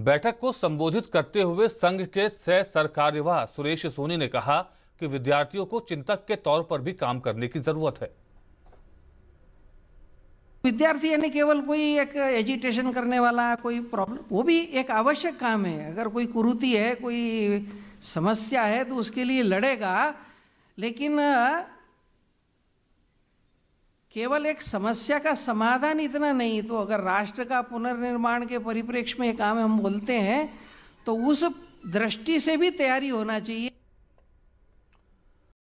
बैठक को संबोधित करते हुए संघ के सह सरकार्यवाह सुरेश सोनी ने कहा कि विद्यार्थियों को चिंतक के तौर पर भी काम करने की जरूरत है विद्यार्थी यानी केवल कोई एक एजिटेशन करने वाला कोई प्रॉब्लम वो भी एक आवश्यक काम है अगर कोई कुरुति है कोई समस्या है तो उसके लिए लड़ेगा लेकिन केवल एक समस्या का समाधान इतना नहीं तो अगर राष्ट्र का पुनर्निर्माण के परिप्रेक्ष्य में काम हम बोलते हैं तो उस दृष्टि से भी तैयारी होना चाहिए